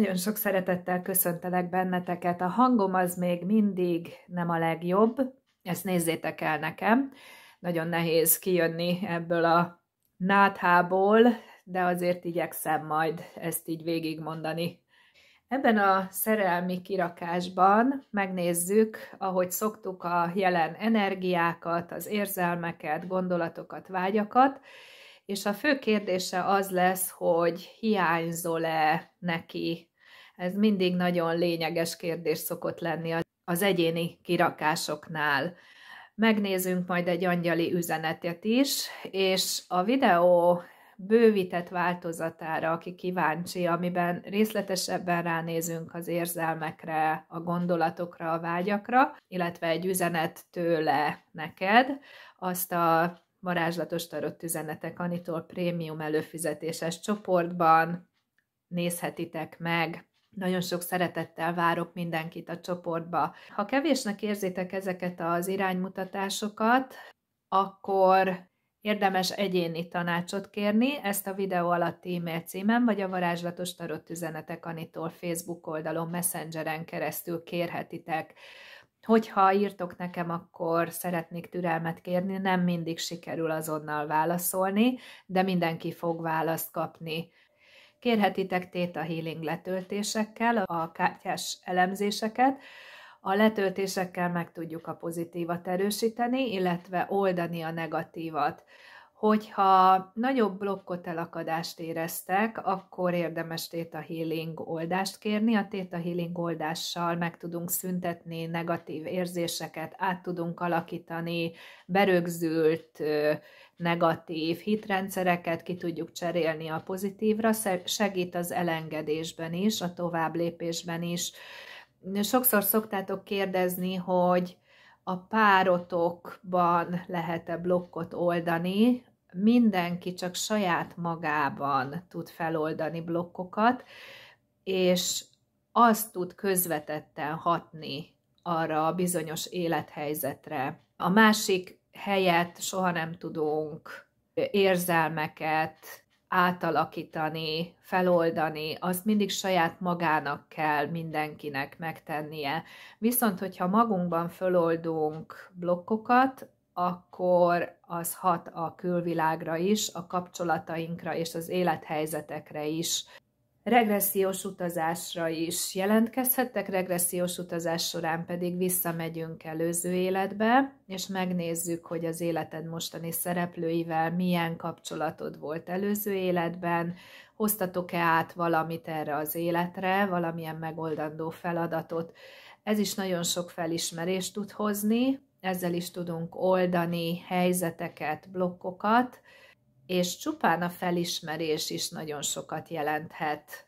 Nagyon sok szeretettel köszöntelek benneteket. A hangom az még mindig nem a legjobb, ezt nézzétek el nekem. Nagyon nehéz kijönni ebből a náthából, de azért igyekszem majd ezt így végigmondani. Ebben a szerelmi kirakásban megnézzük, ahogy szoktuk a jelen energiákat, az érzelmeket, gondolatokat, vágyakat, és a fő kérdése az lesz, hogy hiányzol-e neki ez mindig nagyon lényeges kérdés szokott lenni az egyéni kirakásoknál. Megnézzünk majd egy angyali üzenetet is, és a videó bővített változatára, aki kíváncsi, amiben részletesebben ránézünk az érzelmekre, a gondolatokra, a vágyakra, illetve egy üzenet tőle neked, azt a varázslatos tarott üzenetek Anitól prémium előfizetéses csoportban nézhetitek meg. Nagyon sok szeretettel várok mindenkit a csoportba. Ha kevésnek érzitek ezeket az iránymutatásokat, akkor érdemes egyéni tanácsot kérni, ezt a videó alatti e-mail címen, vagy a Varázslatos Tarot Üzenetek Anitól Facebook oldalon, Messengeren keresztül kérhetitek. Hogyha írtok nekem, akkor szeretnék türelmet kérni, nem mindig sikerül azonnal válaszolni, de mindenki fog választ kapni. Kérhetitek Theta Healing letöltésekkel a kártyás elemzéseket, a letöltésekkel meg tudjuk a pozitívat erősíteni, illetve oldani a negatívat. Hogyha nagyobb blokkot elakadást éreztek, akkor érdemes Theta Healing oldást kérni. A Theta Healing oldással meg tudunk szüntetni negatív érzéseket, át tudunk alakítani berögzült negatív hitrendszereket ki tudjuk cserélni a pozitívra, segít az elengedésben is, a tovább lépésben is. Sokszor szoktátok kérdezni, hogy a párotokban lehet-e blokkot oldani, mindenki csak saját magában tud feloldani blokkokat, és az tud közvetetten hatni arra a bizonyos élethelyzetre. A másik helyet soha nem tudunk érzelmeket átalakítani, feloldani, azt mindig saját magának kell mindenkinek megtennie. Viszont, hogyha magunkban feloldunk blokkokat, akkor az hat a külvilágra is, a kapcsolatainkra és az élethelyzetekre is regressziós utazásra is jelentkezhettek, regressziós utazás során pedig visszamegyünk előző életbe, és megnézzük, hogy az életed mostani szereplőivel milyen kapcsolatod volt előző életben, hoztatok-e át valamit erre az életre, valamilyen megoldandó feladatot. Ez is nagyon sok felismerést tud hozni, ezzel is tudunk oldani helyzeteket, blokkokat, és csupán a felismerés is nagyon sokat jelenthet.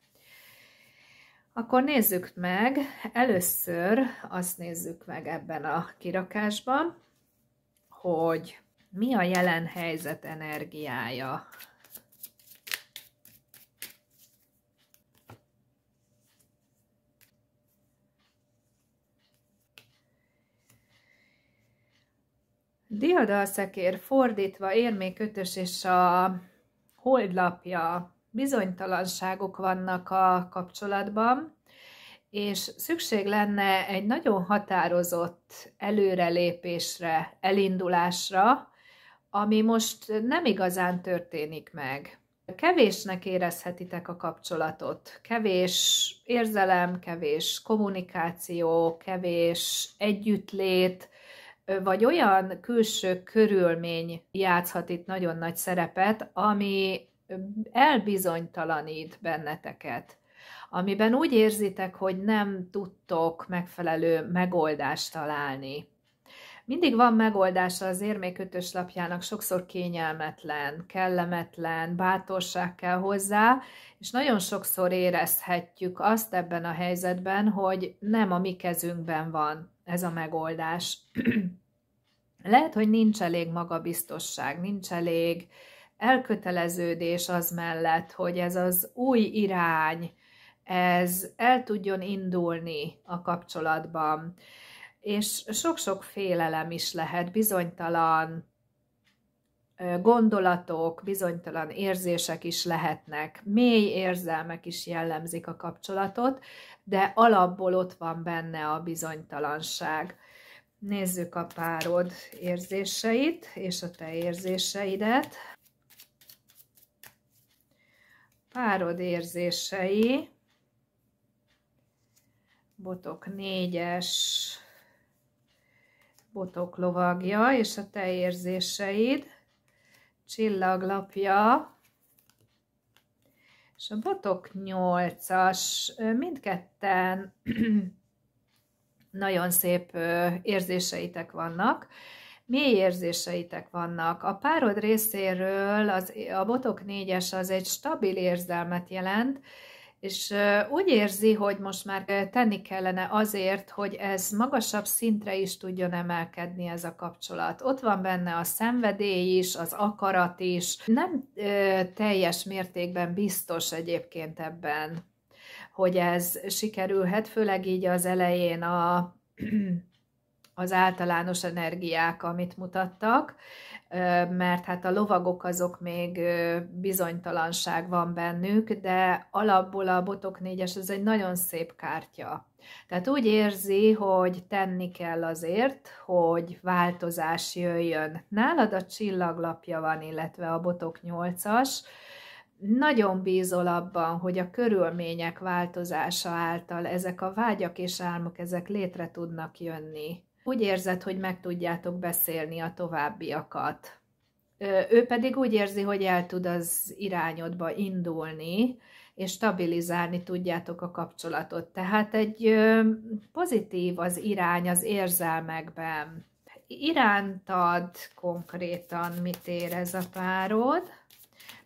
Akkor nézzük meg, először azt nézzük meg ebben a kirakásban, hogy mi a jelen helyzet energiája Diadalszekér fordítva érmékötös és a holdlapja bizonytalanságok vannak a kapcsolatban, és szükség lenne egy nagyon határozott előrelépésre, elindulásra, ami most nem igazán történik meg. Kevésnek érezhetitek a kapcsolatot. Kevés érzelem, kevés kommunikáció, kevés együttlét, vagy olyan külső körülmény játszhat itt nagyon nagy szerepet, ami elbizonytalanít benneteket, amiben úgy érzitek, hogy nem tudtok megfelelő megoldást találni. Mindig van megoldása az érmékötös lapjának, sokszor kényelmetlen, kellemetlen, bátorság kell hozzá, és nagyon sokszor érezhetjük azt ebben a helyzetben, hogy nem a mi kezünkben van ez a megoldás. Lehet, hogy nincs elég magabiztosság, nincs elég elköteleződés az mellett, hogy ez az új irány, ez el tudjon indulni a kapcsolatban. És sok-sok félelem is lehet, bizonytalan gondolatok, bizonytalan érzések is lehetnek, mély érzelmek is jellemzik a kapcsolatot, de alapból ott van benne a bizonytalanság. Nézzük a párod érzéseit, és a te érzéseidet. Párod érzései, botok négyes, botok lovagja, és a te érzéseid, csillaglapja, és a botok nyolcas, mindketten nagyon szép érzéseitek vannak, mély érzéseitek vannak. A párod részéről az, a botok négyes az egy stabil érzelmet jelent, és úgy érzi, hogy most már tenni kellene azért, hogy ez magasabb szintre is tudjon emelkedni ez a kapcsolat. Ott van benne a szenvedély is, az akarat is. Nem ö, teljes mértékben biztos egyébként ebben hogy ez sikerülhet, főleg így az elején a, az általános energiák, amit mutattak, mert hát a lovagok azok még bizonytalanság van bennük, de alapból a botok négyes ez egy nagyon szép kártya. Tehát úgy érzi, hogy tenni kell azért, hogy változás jöjjön. Nálad a csillaglapja van, illetve a botok nyolcas, as nagyon bízol abban, hogy a körülmények változása által ezek a vágyak és álmok, ezek létre tudnak jönni. Úgy érzed, hogy meg tudjátok beszélni a továbbiakat. Ő pedig úgy érzi, hogy el tud az irányodba indulni, és stabilizálni tudjátok a kapcsolatot. Tehát egy pozitív az irány az érzelmekben. Irántad konkrétan mit érez a párod,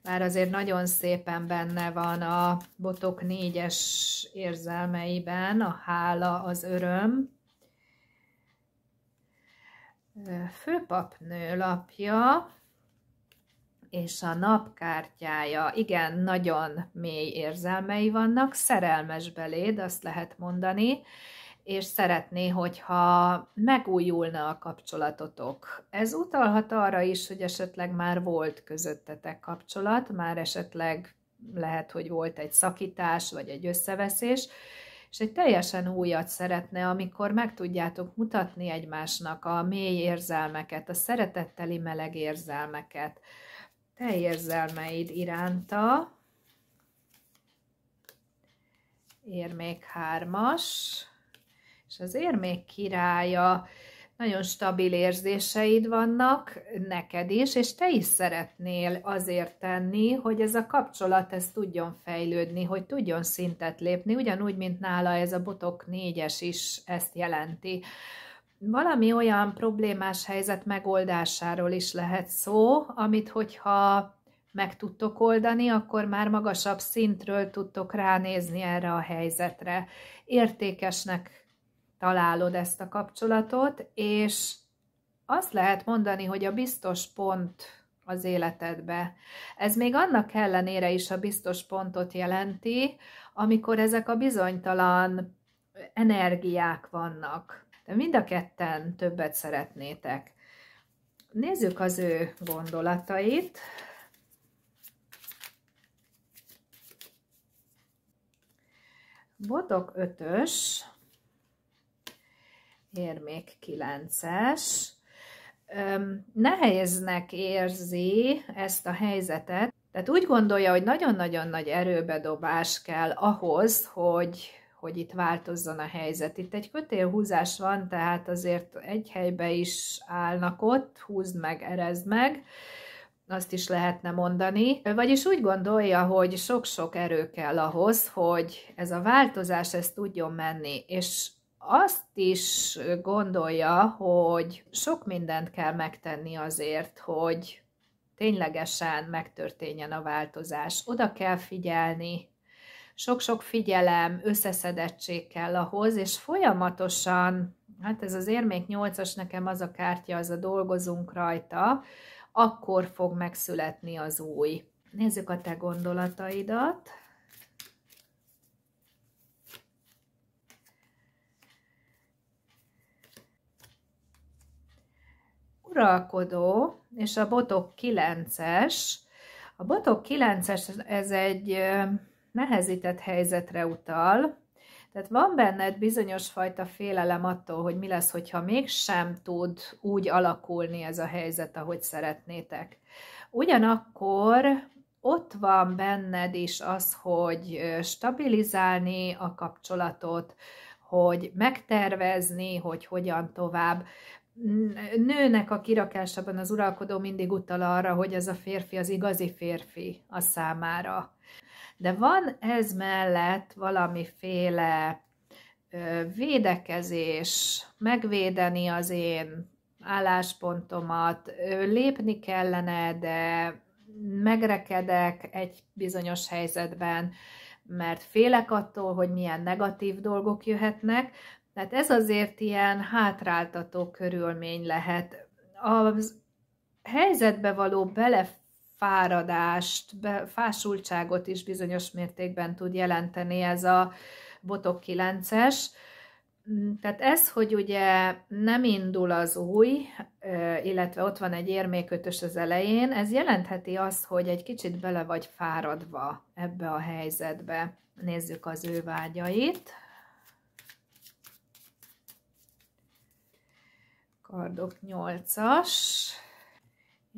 már azért nagyon szépen benne van a botok négyes érzelmeiben, a hála, az öröm. Főpapnő lapja és a napkártyája. Igen, nagyon mély érzelmei vannak, szerelmes beléd, azt lehet mondani és szeretné, hogyha megújulna a kapcsolatotok. Ez utalhat arra is, hogy esetleg már volt közöttetek kapcsolat, már esetleg lehet, hogy volt egy szakítás, vagy egy összeveszés, és egy teljesen újat szeretne, amikor meg tudjátok mutatni egymásnak a mély érzelmeket, a szeretetteli meleg érzelmeket, te érzelmeid iránta. Érmék hármas és az érmék királya, nagyon stabil érzéseid vannak neked is, és te is szeretnél azért tenni, hogy ez a kapcsolat ez tudjon fejlődni, hogy tudjon szintet lépni, ugyanúgy, mint nála ez a botok négyes is ezt jelenti. Valami olyan problémás helyzet megoldásáról is lehet szó, amit hogyha meg tudtok oldani, akkor már magasabb szintről tudtok ránézni erre a helyzetre. Értékesnek találod ezt a kapcsolatot, és azt lehet mondani, hogy a biztos pont az életedbe. Ez még annak ellenére is a biztos pontot jelenti, amikor ezek a bizonytalan energiák vannak. De mind a ketten többet szeretnétek. Nézzük az ő gondolatait. Botok ötös, érmék 9-es. Nehéznek érzi ezt a helyzetet, tehát úgy gondolja, hogy nagyon-nagyon nagy erőbedobás kell ahhoz, hogy, hogy itt változzon a helyzet. Itt egy kötélhúzás van, tehát azért egy helybe is állnak ott, húzd meg, erezd meg, azt is lehetne mondani. Vagyis úgy gondolja, hogy sok-sok erő kell ahhoz, hogy ez a változás ezt tudjon menni, és azt is gondolja, hogy sok mindent kell megtenni azért, hogy ténylegesen megtörténjen a változás. Oda kell figyelni, sok-sok figyelem, összeszedettség kell ahhoz, és folyamatosan, hát ez az érmék 8-as nekem az a kártya, az a dolgozunk rajta, akkor fog megszületni az új. Nézzük a te gondolataidat. uralkodó és a botok 9-es. A botok 9-es ez egy nehezített helyzetre utal, tehát van benned bizonyos fajta félelem attól, hogy mi lesz, hogyha mégsem tud úgy alakulni ez a helyzet, ahogy szeretnétek. Ugyanakkor ott van benned is az, hogy stabilizálni a kapcsolatot, hogy megtervezni, hogy hogyan tovább nőnek a kirakásában az uralkodó mindig utal arra, hogy ez a férfi az igazi férfi a számára. De van ez mellett valamiféle védekezés, megvédeni az én álláspontomat, lépni kellene, de megrekedek egy bizonyos helyzetben, mert félek attól, hogy milyen negatív dolgok jöhetnek, tehát ez azért ilyen hátráltató körülmény lehet. A helyzetbe való belefáradást, be, fásultságot is bizonyos mértékben tud jelenteni ez a botok 9-es. Mm, tehát ez, hogy ugye nem indul az új, illetve ott van egy érmékötös az elején, ez jelentheti azt, hogy egy kicsit bele vagy fáradva ebbe a helyzetbe. Nézzük az ő vágyait. kardok 8-as,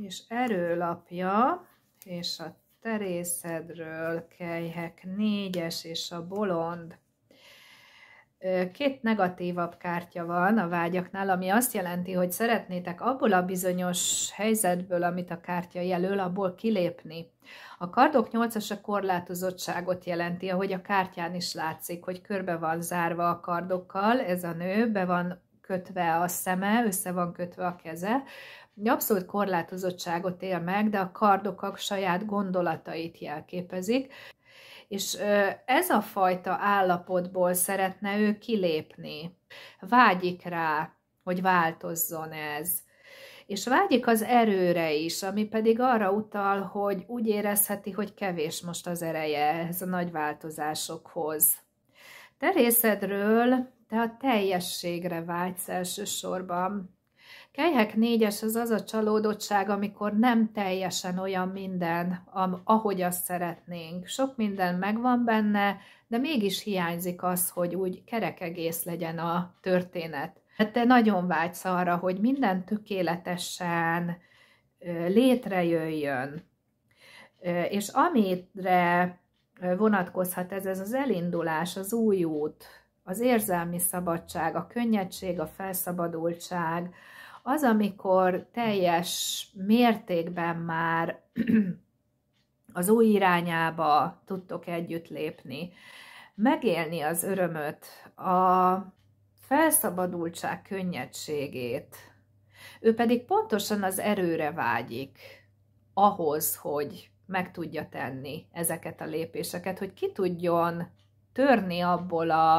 és erőlapja, és a terészedről kelyhek 4-es, és a bolond két negatívabb kártya van a vágyaknál, ami azt jelenti, hogy szeretnétek abból a bizonyos helyzetből, amit a kártya jelöl, abból kilépni. A kardok 8-as a korlátozottságot jelenti, ahogy a kártyán is látszik, hogy körbe van zárva a kardokkal, ez a nő be van kötve a szeme, össze van kötve a keze, abszolút korlátozottságot él meg, de a kardokak saját gondolatait jelképezik, és ez a fajta állapotból szeretne ő kilépni. Vágyik rá, hogy változzon ez. És vágyik az erőre is, ami pedig arra utal, hogy úgy érezheti, hogy kevés most az ereje ez a nagy változásokhoz. részedről te a teljességre vágysz elsősorban. Kejhek négyes az az a csalódottság, amikor nem teljesen olyan minden, ahogy azt szeretnénk. Sok minden megvan benne, de mégis hiányzik az, hogy úgy kerek egész legyen a történet. Hát te nagyon vágysz arra, hogy minden tökéletesen létrejöjjön. És amire vonatkozhat ez, ez az elindulás, az új út, az érzelmi szabadság, a könnyedség, a felszabadultság, az, amikor teljes mértékben már az új irányába tudtok együtt lépni, megélni az örömöt, a felszabadultság könnyedségét. Ő pedig pontosan az erőre vágyik ahhoz, hogy meg tudja tenni ezeket a lépéseket, hogy ki tudjon törni abból a,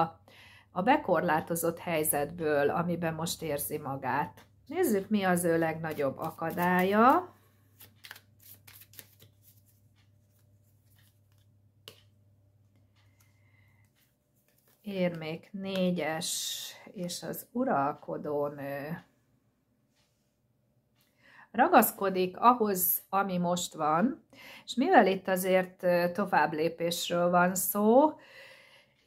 a bekorlátozott helyzetből, amiben most érzi magát. Nézzük, mi az ő legnagyobb akadálya. Érmék négyes, és az uralkodónő ragaszkodik ahhoz, ami most van, és mivel itt azért tovább lépésről van szó,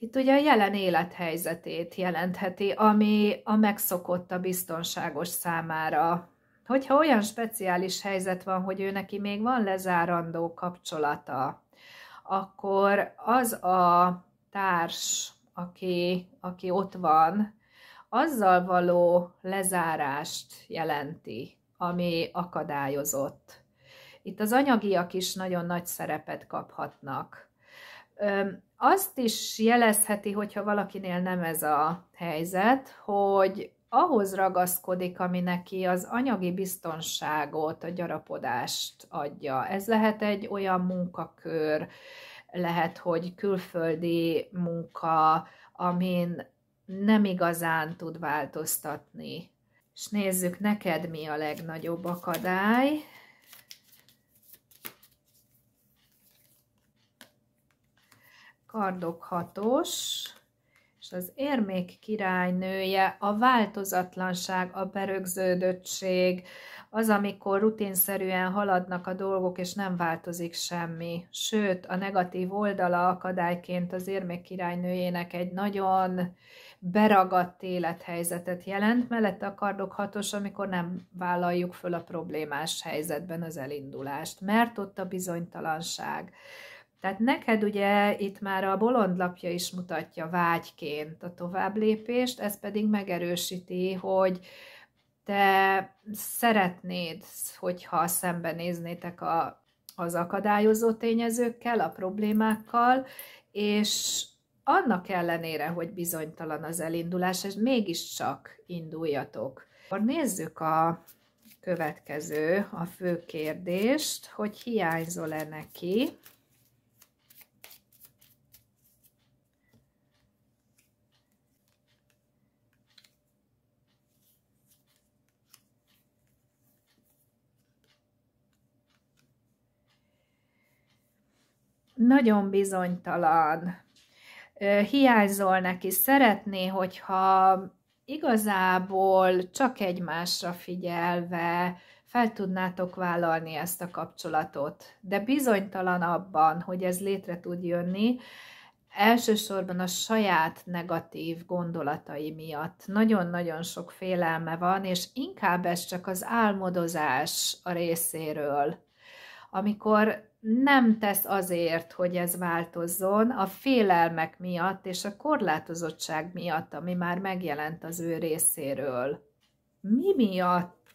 itt ugye a jelen élethelyzetét jelentheti, ami a megszokott a biztonságos számára. Hogyha olyan speciális helyzet van, hogy ő neki még van lezárandó kapcsolata, akkor az a társ, aki, aki ott van, azzal való lezárást jelenti, ami akadályozott. Itt az anyagiak is nagyon nagy szerepet kaphatnak azt is jelezheti, hogyha valakinél nem ez a helyzet, hogy ahhoz ragaszkodik, ami neki az anyagi biztonságot, a gyarapodást adja. Ez lehet egy olyan munkakör, lehet, hogy külföldi munka, amin nem igazán tud változtatni. És nézzük, neked mi a legnagyobb akadály. kardok hatos, és az érmék királynője a változatlanság, a berögződöttség, az, amikor rutinszerűen haladnak a dolgok, és nem változik semmi. Sőt, a negatív oldala akadályként az érmék királynőjének egy nagyon beragadt élethelyzetet jelent, mellette a kardok hatos, amikor nem vállaljuk föl a problémás helyzetben az elindulást, mert ott a bizonytalanság tehát neked ugye itt már a bolondlapja is mutatja vágyként a továbblépést, ez pedig megerősíti, hogy te szeretnéd, hogyha szembenéznétek a, az akadályozó tényezőkkel, a problémákkal, és annak ellenére, hogy bizonytalan az elindulás, és mégiscsak induljatok. Akkor nézzük a következő, a fő kérdést, hogy hiányzol-e neki nagyon bizonytalan, hiányzol neki, szeretné, hogyha igazából csak egymásra figyelve fel tudnátok vállalni ezt a kapcsolatot, de bizonytalan abban, hogy ez létre tud jönni, elsősorban a saját negatív gondolatai miatt. Nagyon-nagyon sok félelme van, és inkább ez csak az álmodozás a részéről amikor nem tesz azért, hogy ez változzon, a félelmek miatt és a korlátozottság miatt, ami már megjelent az ő részéről. Mi miatt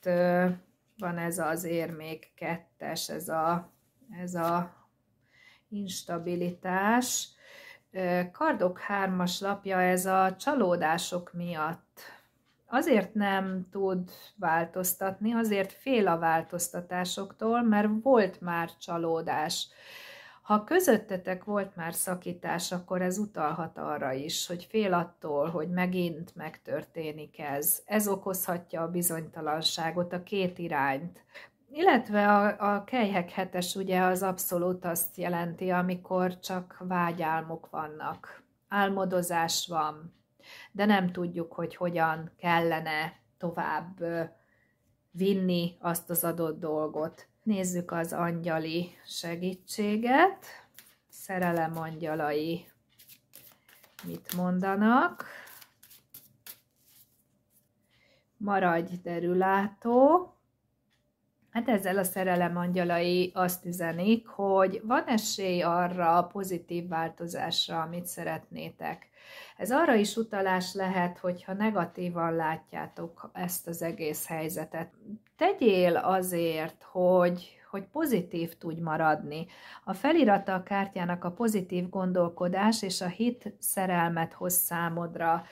van ez az érmék kettes, ez a, ez a instabilitás? Kardok hármas lapja ez a csalódások miatt azért nem tud változtatni, azért fél a változtatásoktól, mert volt már csalódás. Ha közöttetek volt már szakítás, akkor ez utalhat arra is, hogy fél attól, hogy megint megtörténik ez. Ez okozhatja a bizonytalanságot, a két irányt. Illetve a, a kelyhek hetes ugye az abszolút azt jelenti, amikor csak vágyálmok vannak, álmodozás van, de nem tudjuk, hogy hogyan kellene tovább vinni azt az adott dolgot. Nézzük az angyali segítséget. Szerelem angyalai mit mondanak. Maradj derülátó, Hát ezzel a szerelem angyalai azt üzenik, hogy van esély arra a pozitív változásra, amit szeretnétek. Ez arra is utalás lehet, hogyha negatívan látjátok ezt az egész helyzetet. Tegyél azért, hogy hogy pozitív tudj maradni. A felirata a kártyának a pozitív gondolkodás és a hit szerelmet hoz számodra.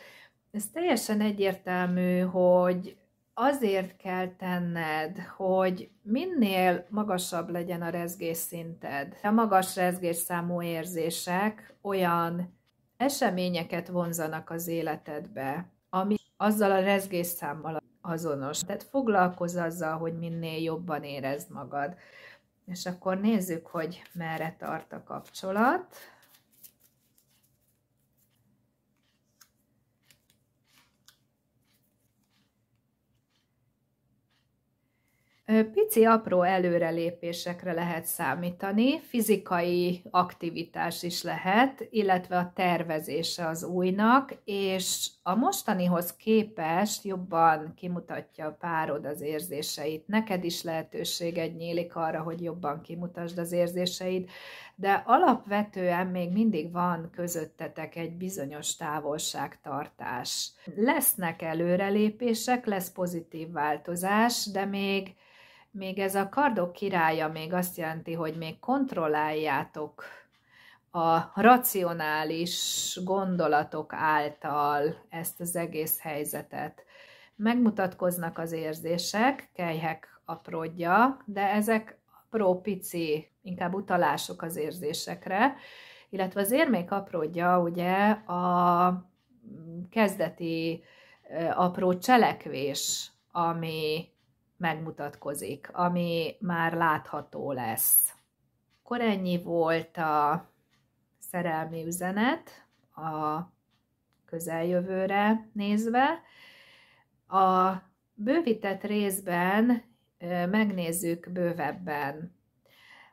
Ez teljesen egyértelmű, hogy azért kell tenned, hogy minél magasabb legyen a rezgésszinted. A magas rezgés számú érzések olyan eseményeket vonzanak az életedbe, ami azzal a számmal azonos. Tehát foglalkozz azzal, hogy minél jobban érezd magad. És akkor nézzük, hogy merre tart a kapcsolat. Pici apró előrelépésekre lehet számítani, fizikai aktivitás is lehet, illetve a tervezése az újnak, és a mostanihoz képest jobban kimutatja a párod az érzéseit. Neked is lehetőséged nyílik arra, hogy jobban kimutasd az érzéseid, de alapvetően még mindig van közöttetek egy bizonyos távolságtartás. Lesznek előrelépések, lesz pozitív változás, de még még ez a kardok királya még azt jelenti, hogy még kontrolláljátok a racionális gondolatok által ezt az egész helyzetet. Megmutatkoznak az érzések, kelyhek apródja, de ezek apró pici, inkább utalások az érzésekre, illetve az érmék apródja ugye a kezdeti apró cselekvés, ami megmutatkozik, ami már látható lesz. Akkor ennyi volt a szerelmi üzenet a közeljövőre nézve. A bővített részben megnézzük bővebben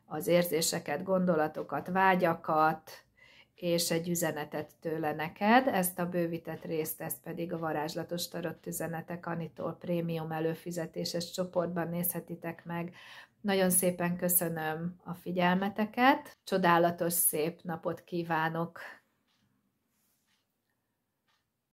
az érzéseket, gondolatokat, vágyakat, és egy üzenetet tőle neked, ezt a bővített részt, ezt pedig a varázslatos tarott üzenetek Anitól prémium előfizetéses csoportban nézhetitek meg. Nagyon szépen köszönöm a figyelmeteket, csodálatos szép napot kívánok!